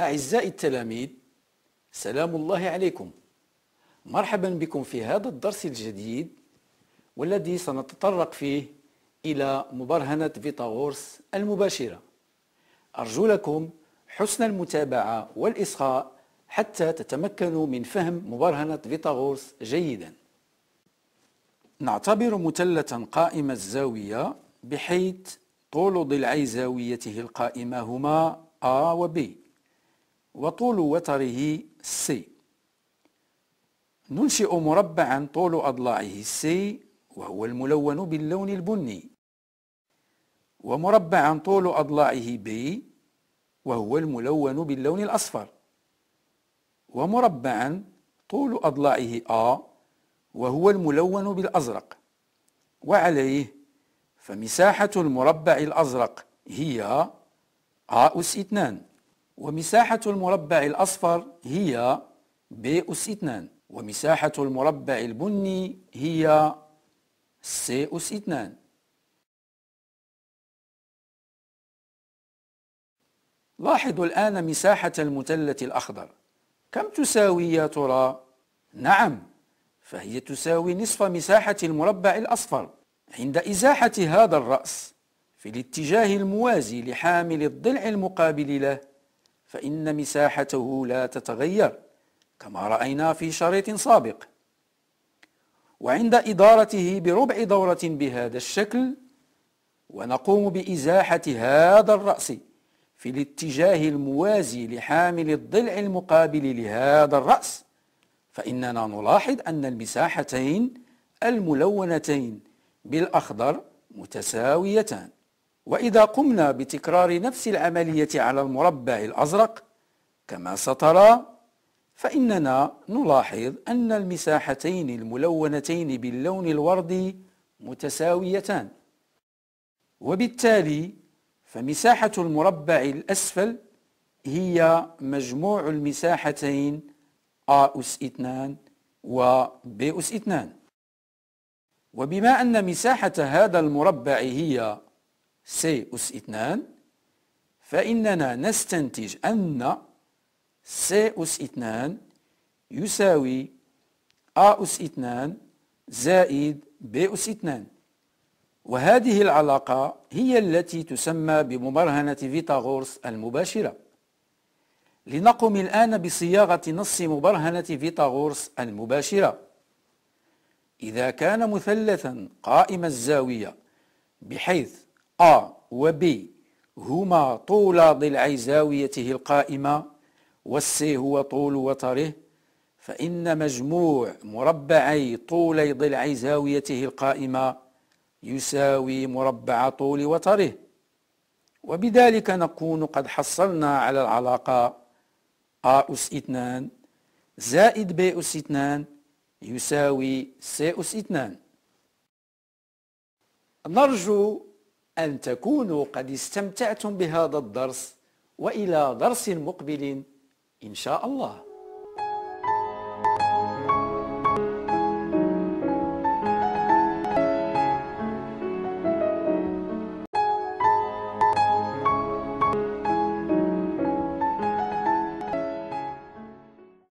أعزائي التلاميذ سلام الله عليكم مرحبا بكم في هذا الدرس الجديد والذي سنتطرق فيه إلى مبرهنة فيتاغورس المباشرة أرجو لكم حسن المتابعة والإصغاء حتى تتمكنوا من فهم مبرهنة فيتاغورس جيدا نعتبر متلة قائمة الزاوية بحيث طول ضلعي زاويته القائمة هما A و B وطول وتره سي ننشئ مربعا طول أضلاعه سي وهو الملون باللون البني ومربعا طول أضلاعه بي وهو الملون باللون الأصفر ومربعا طول أضلاعه آ وهو الملون بالأزرق وعليه فمساحة المربع الأزرق هي آ أس 2 ومساحة المربع الأصفر هي ب أس 2 ومساحة المربع البني هي س أس 2 لاحظوا الآن مساحة المثلث الأخضر كم تساوي يا ترى؟ نعم فهي تساوي نصف مساحة المربع الأصفر عند إزاحة هذا الرأس في الاتجاه الموازي لحامل الضلع المقابل له فإن مساحته لا تتغير كما رأينا في شريط سابق وعند إدارته بربع دورة بهذا الشكل ونقوم بإزاحة هذا الرأس في الاتجاه الموازي لحامل الضلع المقابل لهذا الرأس فإننا نلاحظ أن المساحتين الملونتين بالأخضر متساويتان وإذا قمنا بتكرار نفس العملية على المربع الأزرق كما سترى فإننا نلاحظ أن المساحتين الملونتين باللون الوردي متساويتان وبالتالي فمساحة المربع الأسفل هي مجموع المساحتين A أس 2 و B أس 2 وبما أن مساحة هذا المربع هي سي أس اثنان فإننا نستنتج أن سي أس اثنان يساوي أ أس اثنان زائد ب أس اثنان وهذه العلاقة هي التي تسمى بمبرهنة فيتاغورس المباشرة لنقم الآن بصياغة نص مبرهنة فيتاغورس المباشرة إذا كان مثلثا قائم الزاوية بحيث أ B هما طول ضلعي زاويته القائمة والسي هو طول وتره فإن مجموع مربعي طولي ضلعي زاويته القائمة يساوي مربع طول وتره وبذلك نكون قد حصلنا على العلاقة أ أس 2 زائد ب أس 2 يساوي س أس 2 نرجو أن تكونوا قد استمتعتم بهذا الدرس وإلى درس مقبل إن شاء الله